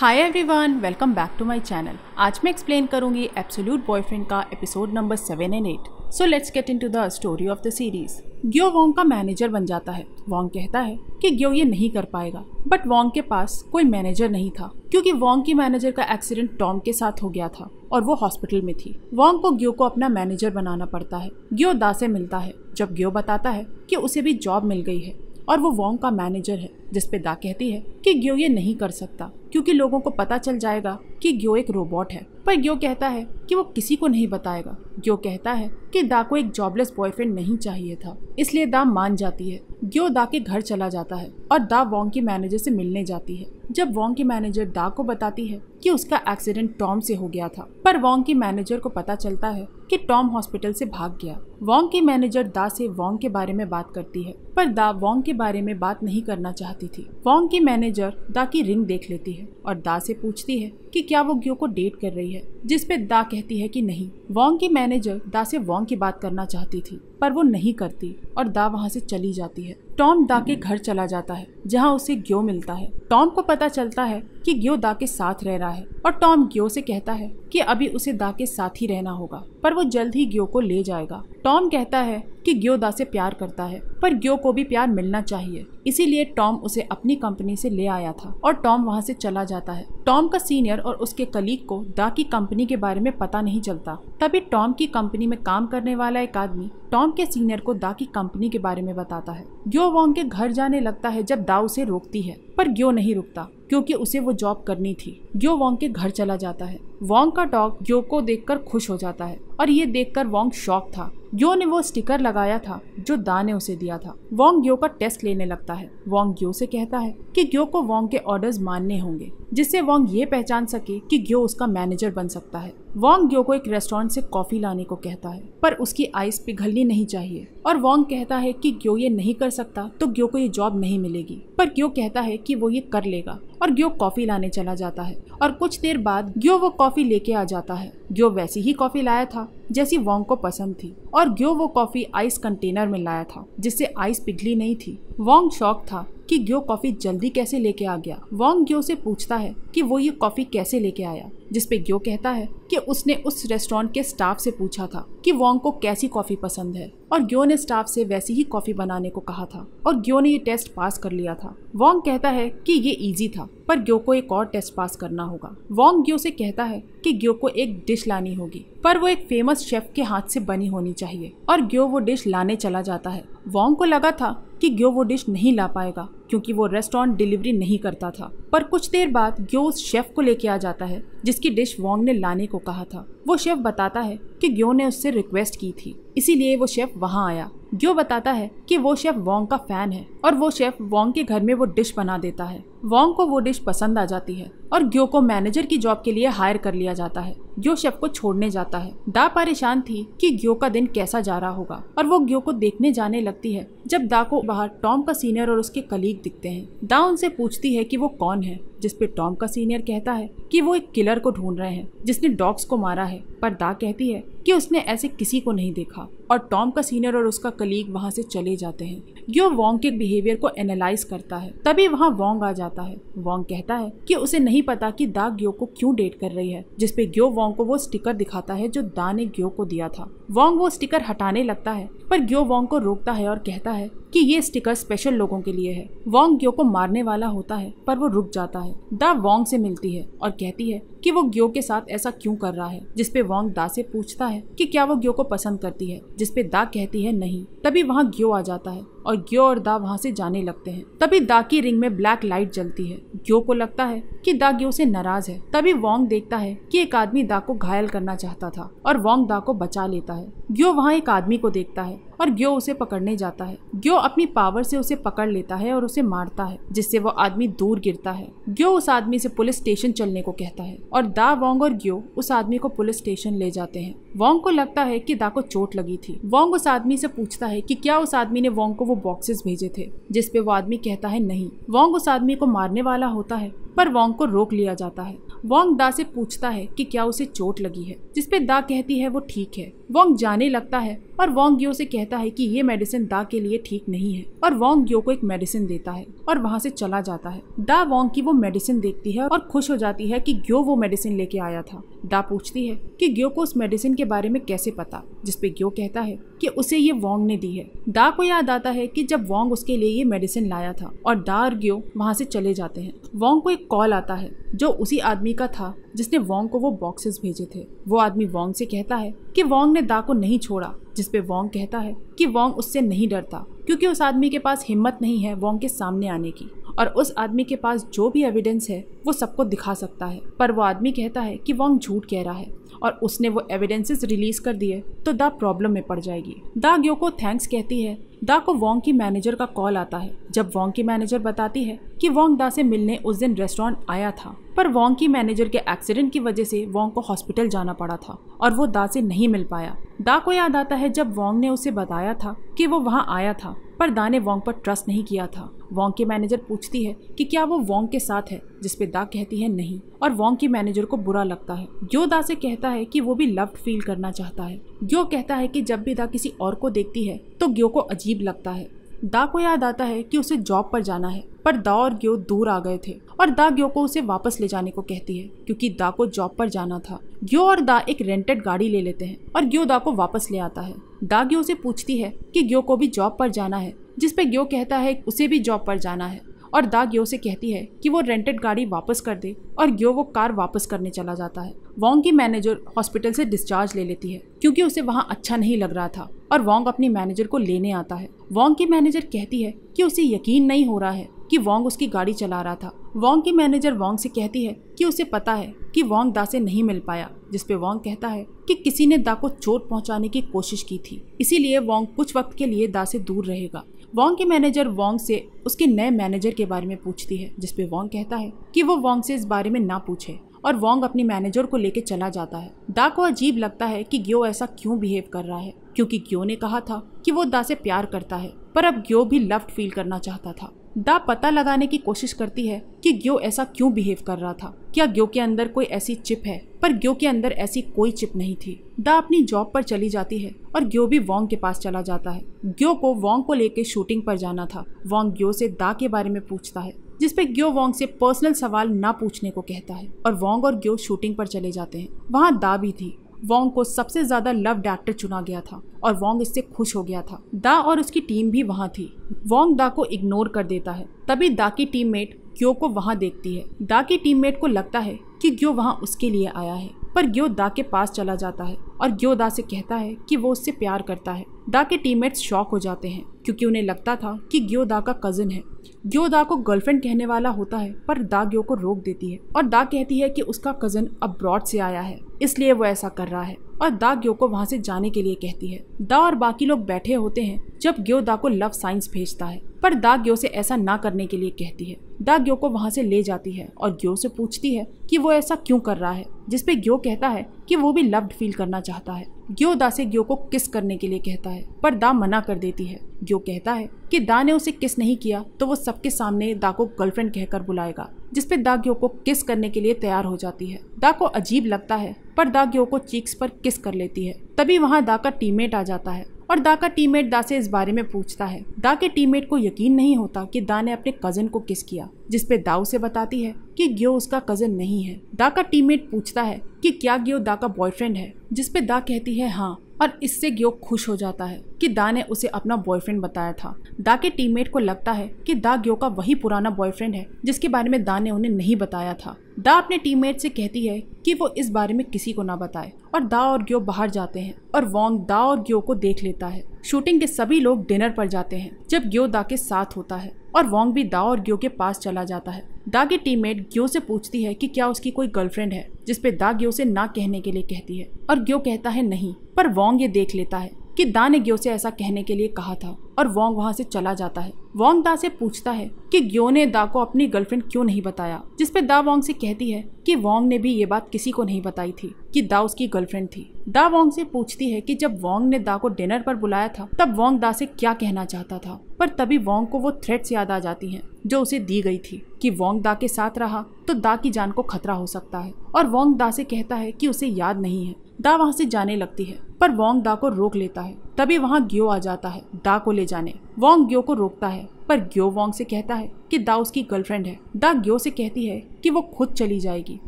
hi everyone welcome back to my channel आज मैं explain करूंगी एब्सोल्यूट बॉयफ्रेंड का episode number seven and eight so let's get into the story of the series Gyo Wong का manager बन जाता है Wong कहता है कि ग्यो ये नहीं कर पाएगा बट वोंग के पास कोई मैनेजर नहीं था क्योंकि वोंग की मैनेजर का एक्सीडेंट टॉम के साथ हो गया था और वो हॉस्पिटल में थी वोंग को ग्यो को अपना मैनेजर बनाना पड़ता है ग्यो दा से मिलता है जब ग्यो बताता है कि उसे भी जॉब मिल गई है और वो वोंग का मैनेजर है जिसपे दा कहती है कि ग्यो ये नहीं कर सकता क्योंकि लोगों को पता चल जाएगा कि ग्यो एक रोबोट है पर ग्यो कहता है कि वो किसी को नहीं बताएगा ग्यो कहता है कि दा को एक जॉबलेस बॉयफ्रेंड नहीं चाहिए था इसलिए दा मान जाती है ग्यो दा के घर चला जाता है और दा वोंग की मैनेजर से मिलने जाती है जब वोंग की मैनेजर दा को बताती है कि उसका एक्सीडेंट टॉम से हो गया था पर वोंग की मैनेजर को पता चलता है कि टॉम हॉस्पिटल से भाग गया वॉन्ग के मैनेजर दा से वॉन्ग के बारे में बात करती है पर दा वॉन्ग के बारे में बात नहीं करना चाहती थी वॉन्ग की मैनेजर दा की रिंग देख लेती है और दा से पूछती है कि क्या वो ग्यो को डेट कर रही है जिसपे दा कहती है कि नहीं वॉन्ग की मैनेजर दा से वॉन्ग की बात करना चाहती थी पर वो नहीं करती और दा वहाँ से चली जाती है टॉम दा के घर चला जाता है जहाँ उसे ग्यो मिलता है टॉम को पता चलता है कि ग्यो दा के साथ रह रहा है और टॉम ग्यो से कहता है कि अभी उसे दा के साथ ही रहना होगा पर वो जल्द ही ग्यो को ले जाएगा टॉम कहता है कि ग्योदा से प्यार करता है पर ग्यो को भी प्यार मिलना चाहिए इसीलिए टॉम उसे अपनी कंपनी से ले आया था और टॉम वहाँ से चला जाता है टॉम का सीनियर और उसके कलीग को दा की कंपनी के बारे में पता नहीं चलता तभी टॉम की कंपनी में काम करने वाला एक आदमी टॉम के सीनियर को दा की कंपनी के बारे में बताता है ग्यो वॉन्ग के घर जाने लगता है जब दा उसे रोकती है पर ग्यो नहीं रुकता क्योंकि उसे वो जॉब करनी थी ग्यो वॉन्ग के घर चला जाता है वॉन्ग का डॉग ग्यो को देखकर खुश हो जाता है और ये देखकर वॉन्ग शौक था ग्यो ने वो स्टिकर लगा लगाया था जो दा ने उसे दिया था वोंग ग्यो का टेस्ट लेने लगता है वोंग ग्यो से कहता है कि ग्यो को वोंग के ऑर्डर्स मानने होंगे जिससे वोंग ये पहचान सके कि ग्यो उसका मैनेजर बन सकता है वोंग ग्यो को एक रेस्टोरेंट से कॉफी लाने को कहता है पर उसकी आइस पिघलनी नहीं चाहिए और वोंग कहता है कि ग्यो ये नहीं कर सकता तो ग्यो को ये जॉब नहीं मिलेगी पर ग्यो कहता है कि वो ये कर लेगा और ग्यो कॉफी लाने चला जाता है और कुछ देर बाद ग्यो वो कॉफी लेके आ जाता है ग्यो वैसी ही कॉफी लाया था जैसी वोंग को पसंद थी और ग्यो वो कॉफी आइस कंटेनर में लाया था जिससे आइस पिघली नहीं थी वोंग शौक था कि ग्यो कॉफ़ी जल्दी कैसे लेके आ गया वॉन्ग ग्यो से पूछता है कि वो ये कॉफ़ी कैसे लेके आया जिसपे ग्यो कहता है कि उसने उस रेस्टोरेंट के स्टाफ से पूछा था कि वॉन्ग को कैसी कॉफ़ी पसंद है और ग्यो ने स्टाफ से वैसी ही कॉफ़ी बनाने को कहा था और ग्यो ने ये टेस्ट पास कर लिया था वॉन्ग कहता है कि ये इजी था पर ग्यो को एक और टेस्ट पास करना होगा वॉन्ग ग्यो से कहता है कि ग्यो को एक डिश लानी होगी पर वो एक फेमस शेफ के हाथ से बनी होनी चाहिए और ग्यो वो डिश लाने चला जाता है वॉन्ग को लगा था कि ग्यो वो डिश नहीं ला पाएगा क्योंकि वो रेस्टोरेंट डिलीवरी नहीं करता था पर कुछ देर बाद ग्यो उस शेफ को लेके आ जाता है जिसकी डिश वॉन्ग ने लाने को कहा था वो शेफ बताता है कि ग्यो ने उससे रिक्वेस्ट की थी इसीलिए वो शेफ वहाँ आया जो बताता है कि वो शेफ वोंग का फैन है और वो शेफ वोंग के घर में वो डिश बना देता है वोंग को वो डिश पसंद आ जाती है और ग्यो को मैनेजर की जॉब के लिए हायर कर लिया जाता है ग्यो शेफ को छोड़ने जाता है दा परेशान थी कि ग्यो का दिन कैसा जा रहा होगा और वो ग्यो को देखने जाने लगती है जब दा को बाहर टॉम का सीनियर और उसके कलीग दिखते हैं दा उनसे पूछती है कि वो कौन है जिस पे टॉम का सीनियर कहता है कि वो एक किलर को ढूंढ रहे हैं जिसने डॉग्स को मारा है पर दा कहती है कि उसने ऐसे किसी को नहीं देखा और टॉम का सीनियर और उसका कलीग वहाँ से चले जाते हैं ग्यो वोंग के बिहेवियर को एनालाइज करता है तभी वहाँ वोंग आ जाता है वोंग कहता है कि उसे नहीं पता कि दा ग्यो को क्यों डेट कर रही है जिसपे ग्यो वोंग को वो स्टिकर दिखाता है जो दा ने ग्यो को दिया था वोंग वो स्टिकर हटाने लगता है पर ग्यो वोंग को रोकता है और कहता है कि ये स्टिकर स्पेशल लोगों के लिए है वोंग ग्यो को मारने वाला होता है पर वो रुक जाता है दा वोंग से मिलती है और कहती है कि वो ग्यो के साथ ऐसा क्यों कर रहा है जिसपे वांग दा से पूछता है कि क्या वो ग्यो को पसंद करती है जिसपे दा कहती है नहीं तभी वहाँ ग्यो आ जाता है और ग्यो और दा वहाँ से जाने लगते हैं तभी दा की रिंग में ब्लैक लाइट जलती है ग्यो को लगता है कि दा ग्यो से नाराज है तभी वोंग देखता है कि एक आदमी दा को घायल करना चाहता था और वोंग दा को बचा लेता है ग्यो वहाँ एक आदमी को देखता है और ग्यो उसे पकड़ने जाता है ग्यो अपनी पावर से उसे पकड़ लेता है और उसे मारता है जिससे वो आदमी दूर गिरता है ग्यो उस आदमी से पुलिस स्टेशन चलने को कहता है और दा वोंग और ग्यो उस आदमी को पुलिस स्टेशन ले जाते हैं वोंग को लगता है कि दा को चोट लगी थी वोंग उस आदमी से पूछता है कि क्या उस आदमी ने वोंग को वो बॉक्सेस भेजे थे जिसपे वो आदमी कहता है नहीं वोंग उस आदमी को मारने वाला होता है पर वोंग को रोक लिया जाता है वोंग दा से पूछता है कि क्या उसे चोट लगी है जिसपे दा कहती है वो ठीक है वोंग जाने लगता है और वोंग यो से कहता है कि ये मेडिसिन दा के लिए ठीक नहीं है और वोंग यो को एक मेडिसिन देता है और वहाँ से चला जाता है दा वोंग की वो मेडिसिन देखती है और खुश हो जाती है कि ग्यो वो मेडिसिन लेके आया था दा पूछती है कि ग्यो को उस मेडिसिन के बारे में कैसे पता जिसपे ग्यो कहता है कि उसे ये वोंग ने दी है दा को याद आता है कि जब वोंग उसके लिए ये मेडिसिन लाया था और दा और ग्यो वहाँ से चले जाते हैं वोंग को एक कॉल आता है जो उसी आदमी का था जिसने वोंग को वो बॉक्सेस भेजे थे वो आदमी वोंग से कहता है कि वोंग ने दा को नहीं छोड़ा जिसपे वोंग कहता है कि वोंग उससे नहीं डरता क्योंकि उस आदमी के पास हिम्मत नहीं है वोंग के सामने आने की और उस आदमी के पास जो भी एविडेंस है वो सबको दिखा सकता है पर वो आदमी कहता है कि वोंग झूठ कह रहा है और उसने वो एविडेंसेस रिलीज कर दिए तो दा प्रॉब्लम में पड़ जाएगी दा ग्यो को थैंक्स कहती है दा को वोंग की मैनेजर का कॉल आता है जब वोंग की मैनेजर बताती है कि वोंग दा से मिलने उस दिन रेस्टोरेंट आया था पर वोंग की मैनेजर के एक्सीडेंट की वजह से वोंग को हॉस्पिटल जाना पड़ा था और वो दा से नहीं मिल पाया दा को याद आता है जब वोंग ने उसे बताया था कि वो वहाँ आया था पर दा ने वोंग पर ट्रस्ट नहीं किया था वोंग की मैनेजर पूछती है कि क्या वो वोंग के साथ है जिसपे दा कहती है नहीं और वोंग की मैनेजर को बुरा लगता है जो दा से कहता है कि वो भी लव्ड फील करना चाहता है ग्यो कहता है कि जब भी दा किसी और को देखती है तो ग्यो को अजीब लगता है दा को याद आता है कि उसे जॉब पर जाना है पर दा और ग्यो दूर आ गए थे और दा ग्यो को उसे वापस ले जाने को कहती है क्योंकि दा को जॉब पर जाना था ग्यो और दा एक रेंटेड गाड़ी ले लेते हैं और ग्यो दा को वापस ले आता है दा ग्यो से पूछती है कि ग्यो को भी जॉब पर जाना है जिसपे ग्यो कहता है उसे भी जॉब पर जाना है और दा ग्यो से कहती है कि वो रेंटेड गाड़ी वापस कर दे और ग्यो वो कार वापस करने चला जाता है वोंग की मैनेजर हॉस्पिटल से डिस्चार्ज ले लेती है क्योंकि उसे वहाँ अच्छा नहीं लग रहा था और वोंग अपनी मैनेजर को लेने आता है वोंग की मैनेजर कहती है कि उसे यकीन नहीं हो रहा है कि वोंग उसकी गाड़ी चला रहा था वोंग की मैनेजर वोंग से कहती है कि उसे पता है कि वोंग दा से नहीं मिल पाया जिसपे वोंग कहता है कि किसी ने दा को चोट पहुंचाने की कोशिश की थी इसीलिए वोंग कुछ वक्त के लिए दा से दूर रहेगा वॉन्ग के मैनेजर वोंग से उसके नए मैनेजर के बारे में पूछती है जिसपे वॉन्ग कहता है कि वो वॉन्ग से इस बारे में ना पूछे और वॉन्ग अपने मैनेजर को लेके चला जाता है दा को अजीब लगता है कि ग्यो ऐसा क्यों बिहेव कर रहा है क्योंकि ग्यो ने कहा था कि वो दा से प्यार करता है पर अब ग्यो भी लव फील करना चाहता था दा पता लगाने की कोशिश करती है कि ग्यो ऐसा क्यों बिहेव कर रहा था क्या ग्यो के अंदर कोई ऐसी चिप है पर ग्यो के अंदर ऐसी कोई चिप नहीं थी दा अपनी जॉब पर चली जाती है और ग्यो भी वोंग के पास चला जाता है ग्यो को वोंग को लेके शूटिंग पर जाना था वोंग ग्यो से दा के बारे में पूछता है जिसपे ग्यो वोंग से पर्सनल सवाल ना पूछने को कहता है और वोंग और ग्यो शूटिंग पर चले जाते हैं वहाँ दा भी थी वोंग को सबसे ज़्यादा लव एक्टर चुना गया था और वोंग इससे खुश हो गया था दा और उसकी टीम भी वहाँ थी वोंग दा को इग्नोर कर देता है तभी दा की टीममेट क्यो को वहाँ देखती है दा की टीममेट को लगता है कि क्यो वहाँ उसके लिए आया है पर ग्यो दा के पास चला जाता है और ग्यो दा से कहता है कि वो उससे प्यार करता है दा के टीममेट्स शॉक हो जाते हैं क्योंकि उन्हें लगता था कि ग्यो दा का कज़न है ग्यो दा को गर्लफ्रेंड कहने वाला होता है पर दा ग्यो को रोक देती है और दा कहती है कि उसका कज़न अब्रॉड से आया है इसलिए वो ऐसा कर रहा है और दा ग्यो को वहाँ से जाने के लिए कहती है दा और बाकी लोग बैठे होते हैं जब ग्यो दा को लव साइंस भेजता है पर दा ग्यो से ऐसा ना करने के लिए कहती है दा ग्यो को वहाँ से ले जाती है और ग्यो से पूछती है कि वो ऐसा क्यों कर रहा है जिसपे ग्यो कहता है कि वो भी लव्ड फील करना चाहता है ग्यो दा से ग्यो को किस करने के लिए कहता है पर दा मना कर देती है ग्यो कहता है कि दा ने उसे किस नहीं किया तो वो सबके सामने दा को गर्लफ्रेंड कहकर बुलाएगा जिसपे दाग्यो को किस करने के लिए तैयार हो जाती है दा को अजीब लगता है पर दाग्यो को चीक्स पर किस कर लेती है तभी वहाँ दा का टीममेट आ जाता है और दा का टीममेट दा से इस बारे में पूछता है दा के टीममेट को यकीन नहीं होता कि दा ने अपने कजन को किस किया जिसपे दा उसे बताती है कि ग्यो उसका कजन नहीं है दा का टीममेट पूछता है कि क्या ग्यो दा का बॉयफ्रेंड है जिसपे दा कहती है हाँ और इससे ग्यो खुश हो जाता है कि दा ने उसे अपना बॉयफ्रेंड बताया था दा के टीममेट को लगता है कि दा ग्यो का वही पुराना बॉयफ्रेंड है जिसके बारे में दा ने उन्हें नहीं बताया था दा अपने टीममेट से कहती है कि वो इस बारे में किसी को ना बताए और दा और ग्यो बाहर जाते हैं और वोंग दा और ग्यो को देख लेता है शूटिंग के सभी लोग डिनर पर जाते हैं जब ग्यो दा के साथ होता है और वोंग भी दाओ और ग्यो के पास चला जाता है दा की टीममेट ग्यो से पूछती है कि क्या उसकी कोई गर्लफ्रेंड है जिसपे दा ग्यो से ना कहने के लिए कहती है और ग्यो कहता है नहीं पर वोंग ये देख लेता है कि दा ने ग्यो से ऐसा कहने के लिए कहा था और वोंग वहाँ से चला जाता है वोंग दा से पूछता है कि ग्यो ने दा को अपनी गर्लफ्रेंड क्यों नहीं बताया जिसपे दा वोंग से कहती है कि वोंग ने भी ये बात किसी को नहीं बताई थी कि दा उसकी गर्लफ्रेंड थी दा वोंग से पूछती है कि जब वोंग ने दा को डिनर पर बुलाया था तब वोंग दा से क्या कहना चाहता था पर तभी वोंग को वो थ्रेट्स याद आ जाती हैं जो उसे दी गई थी कि वोंग दा के साथ रहा तो दा की जान को खतरा हो सकता है और वोंग दा से कहता है कि उसे याद नहीं है दा वहाँ से जाने लगती है पर वोंग दा को रोक लेता है तभी वहाँ ग्यो आ जाता है दा को ले जाने वोंग ग्यो को रोकता है पर ग्यो वोंग से कहता है कि दा उसकी गर्लफ्रेंड है दा ग्यो से कहती है कि वो खुद चली जाएगी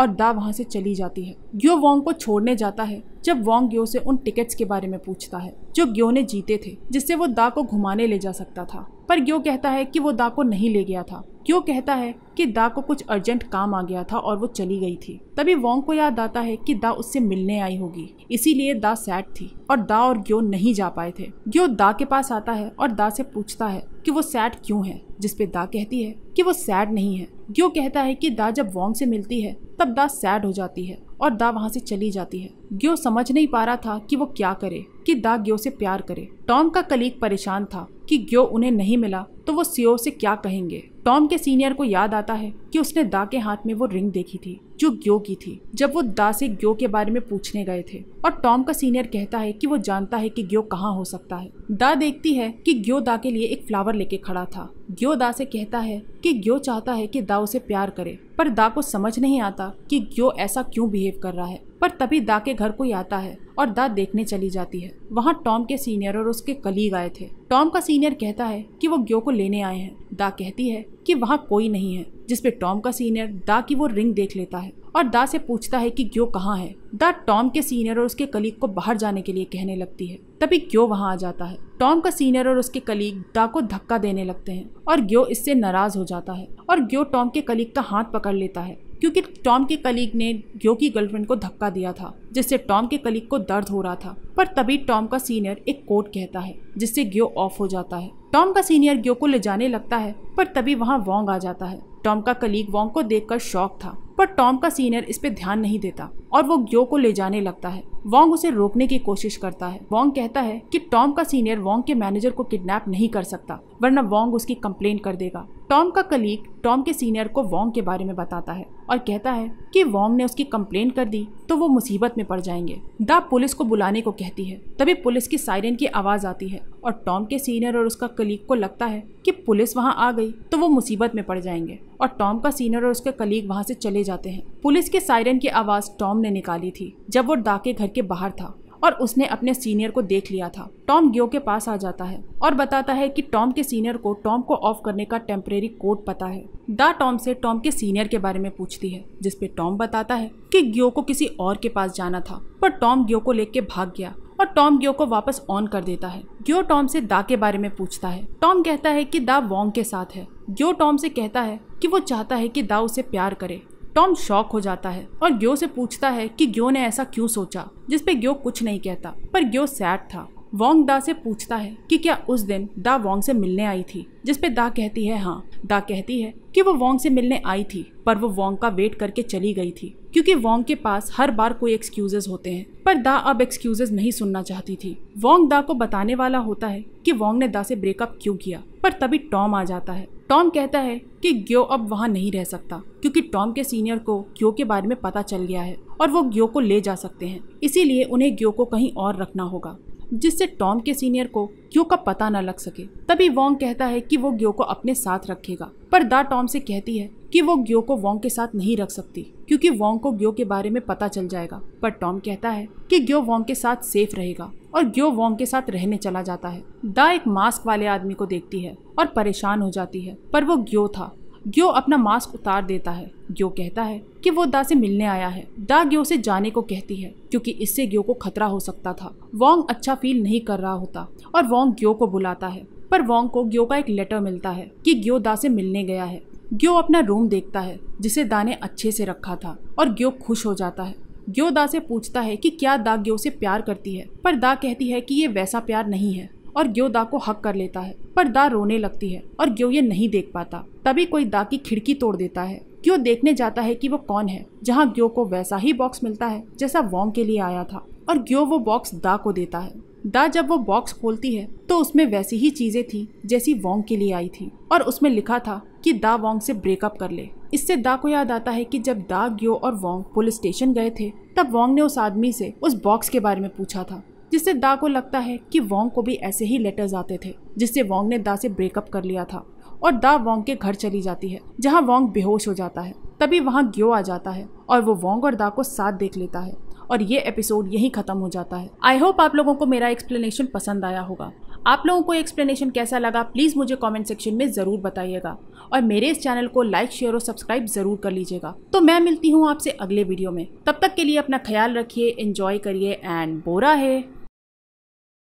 और दा वहाँ से चली जाती है ग्यो वोंग को छोड़ने जाता है जब वोंग ग्यो से उन टिकट्स के बारे में पूछता है जो ग्यो ने जीते थे जिससे वो दा को घुमाने ले जा सकता था पर ग्यो कहता है कि वो दा को नहीं ले गया था क्यों कहता है कि दा को कुछ अर्जेंट काम आ गया था और वो चली गई थी तभी वोंग को याद आता है कि दा उससे मिलने आई होगी इसीलिए दा सैड थी और दा और ग्यो नहीं जा पाए थे ग्यो दा के पास आता है और दा से पूछता है कि वो सैड क्यों है जिसपे दा कहती है कि वो सैड नहीं है ग्यो कहता है कि दा जब वोंग से मिलती है तब दा सैड हो जाती है और दा वहाँ से चली जाती है ग्यो समझ नहीं पा रहा था कि वो क्या करे कि दा ग्यो से प्यार करे टॉम का कलीग परेशान था कि ग्यो उन्हें नहीं मिला तो वो सीओ से क्या कहेंगे टॉम के सीनियर को याद आता है कि उसने दा के हाथ में वो रिंग देखी थी जो ग्यो की थी जब वो दा से ग्यो के बारे में पूछने गए थे और टॉम का सीनियर कहता है कि वो जानता है कि ग्यो कहाँ हो सकता है दा देखती है कि ग्यो दा के लिए एक फ्लावर लेके खड़ा था ग्यो दा से कहता है कि ग्यो चाहता है कि दा उसे प्यार करे पर दा को समझ नहीं आता कि ग्यो ऐसा क्यों बिहेव बिहेव कर रहा है पर तभी दा के घर कोई आता है और दा देखने चली जाती है वहाँ टॉम के सीनियर और उसके कलीग आए थे टॉम का सीनियर कहता है कि वो ग्यो को लेने आए हैं दा कहती है कि वहाँ कोई नहीं है जिसपे टॉम का सीनियर दा की वो रिंग देख लेता है और दा से पूछता है कि ग्यो कहाँ है दा टॉम के सीनियर और उसके कलीग को बाहर जाने के लिए कहने लगती है तभी ग्यो वहाँ आ जाता है टॉम का सीनियर और उसके कलीग दा को धक्का देने लगते हैं और ग्यो इससे नाराज हो जाता है और ग्यो टॉम के कलीग का हाथ पकड़ लेता है क्योंकि टॉम के कलीग ने ग्यो की गर्लफ्रेंड को धक्का दिया था जिससे टॉम के कलीग को दर्द हो रहा था पर तभी टॉम का सीनियर एक कोट कहता है जिससे ग्यो ऑफ हो जाता है टॉम का सीनियर ग्यो को ले जाने लगता है पर तभी वहाँ वोंग आ जाता है टॉम का कलीग वोंग को देख कर शौक था पर टॉम का सीनियर इस पे ध्यान नहीं देता और वो ग्यो को ले जाने लगता है वोंग उसे रोकने की कोशिश करता है वोंग कहता है कि टॉम का सीनियर वोंग के मैनेजर को किडनैप नहीं कर सकता वरना वोंग उसकी कंप्लेन कर देगा टॉम का कलीग टॉम के सीनियर को वोंग के बारे में बताता है और कहता है कि वोंग ने उसकी कंप्लेन कर दी तो वो मुसीबत में पड़ जाएंगे दा पुलिस को बुलाने को कहती है तभी पुलिस की सायरन की आवाज़ आती है और टॉम के सीनियर और उसका कलीग को लगता है कि पुलिस वहाँ आ गई तो वो मुसीबत में पड़ जाएंगे और टॉम का सीनियर और उसका कलीग वहाँ से चले जाते हैं पुलिस के सायरन की आवाज़ टॉम ने निकाली थी जब वो दा के घर के बाहर था और उसने अपने सीनियर को देख लिया था टॉम ग्यो के पास आ जाता है और बताता है कि टॉम के सीनियर को टॉम को ऑफ करने का टेम्परेरी कोड पता है दा टॉम से टॉम के सीनियर के बारे में पूछती है जिसपे टॉम बताता है कि ग्यो को किसी और के पास जाना था पर टॉम ग्यो को लेके भाग गया और टॉम ग्यो को वापस ऑन कर देता है ग्यो टॉम से दा के बारे में पूछता है टॉम कहता है कि दा वोंग के साथ है ग्यो टॉम से कहता है कि वो चाहता है कि दा उसे प्यार करे टॉम शॉक हो जाता है और ग्यो से पूछता है कि ग्यो ने ऐसा क्यों सोचा जिसपे ग्यो कुछ नहीं कहता पर ग्यो सैड था वोंग दा से पूछता है कि क्या उस दिन दा वोंग से मिलने आई थी जिसपे दा कहती है हाँ दा कहती है कि वो वोंग से मिलने आई थी पर वो वोंग का वेट करके चली गई थी क्योंकि वोंग के पास हर बार कोई एक्सक्यूजेस होते हैं पर दा अब एक्सक्यूजेस नहीं सुनना चाहती थी वोंग दा को बताने वाला होता है कि वोंग ने दा से ब्रेकअप क्यों किया पर तभी टॉम आ जाता है टॉम कहता है कि ग्यो अब वहाँ नहीं रह सकता क्योंकि टॉम के सीनियर को ग्यो के बारे में पता चल गया है और वो ग्यो को ले जा सकते हैं इसीलिए उन्हें ग्यो को कहीं और रखना होगा जिससे टॉम के सीनियर को ग्यो का पता न लग सके तभी वोंग कहता है कि वो ग्यो को अपने साथ रखेगा पर दा टॉम से कहती है कि वो ग्यो को वोंग के साथ नहीं रख सकती क्योंकि वोंग को ग्यो के बारे में पता चल जाएगा पर टॉम कहता है कि ग्यो वोंग के साथ सेफ रहेगा और ग्यो वोंग के साथ रहने चला जाता है दा एक मास्क वाले आदमी को देखती है और परेशान हो जाती है पर वो ग्यो था ग्यो अपना मास्क उतार देता है ग्यो कहता है कि वो दा से मिलने आया है दा ग्यो से जाने को कहती है क्योंकि इससे ग्यो को खतरा हो सकता था वोंग अच्छा फील नहीं कर रहा होता और वोंग ग्यो को बुलाता है पर वोंग को ग्यो का एक लेटर मिलता है कि ग्यो दा से मिलने गया है ग्यो अपना रूम देखता है जिसे दा ने अच्छे से रखा था और ग्यो खुश हो जाता है ग्यो दा से पूछता है कि क्या दा ग्यो से प्यार करती है पर दा कहती है कि ये वैसा प्यार नहीं है और ग्यो दा को हक कर लेता है पर दा रोने लगती है और ग्यो ये नहीं देख पाता तभी कोई दा की खिड़की तोड़ देता है ग्यो देखने जाता है कि वो कौन है जहाँ ग्यो को वैसा ही बॉक्स मिलता है जैसा वोंग के लिए आया था और ग्यो वो बॉक्स दा को देता है दा जब वो बॉक्स खोलती है तो उसमें वैसी ही चीजें थी जैसी वोंग के लिए आई थी और उसमें लिखा था कि दा वोंग से ब्रेकअप कर ले इससे दा को याद आता है कि जब दा ग्यो और वोंग पुलिस स्टेशन गए थे तब वोंग ने उस आदमी से उस बॉक्स के बारे में पूछा था जिससे दा को लगता है कि वोंग को भी ऐसे ही लेटर्स आते थे जिससे वोंग ने दा से ब्रेकअप कर लिया था और दा वोंग के घर चली जाती है जहाँ वोंग बेहोश हो जाता है तभी वहाँ ग्यो आ जाता है और वो वोंग और दा को साथ देख लेता है और ये एपिसोड यहीं खत्म हो जाता है आई होप आप लोगों को मेरा एक्सप्लेनेशन पसंद आया होगा आप लोगों को एक्सप्लेनेशन कैसा लगा प्लीज़ मुझे कमेंट सेक्शन में ज़रूर बताइएगा और मेरे इस चैनल को लाइक शेयर और सब्सक्राइब ज़रूर कर लीजिएगा तो मैं मिलती हूँ आपसे अगले वीडियो में तब तक के लिए अपना ख्याल रखिए इन्जॉय करिए एंड बोरा है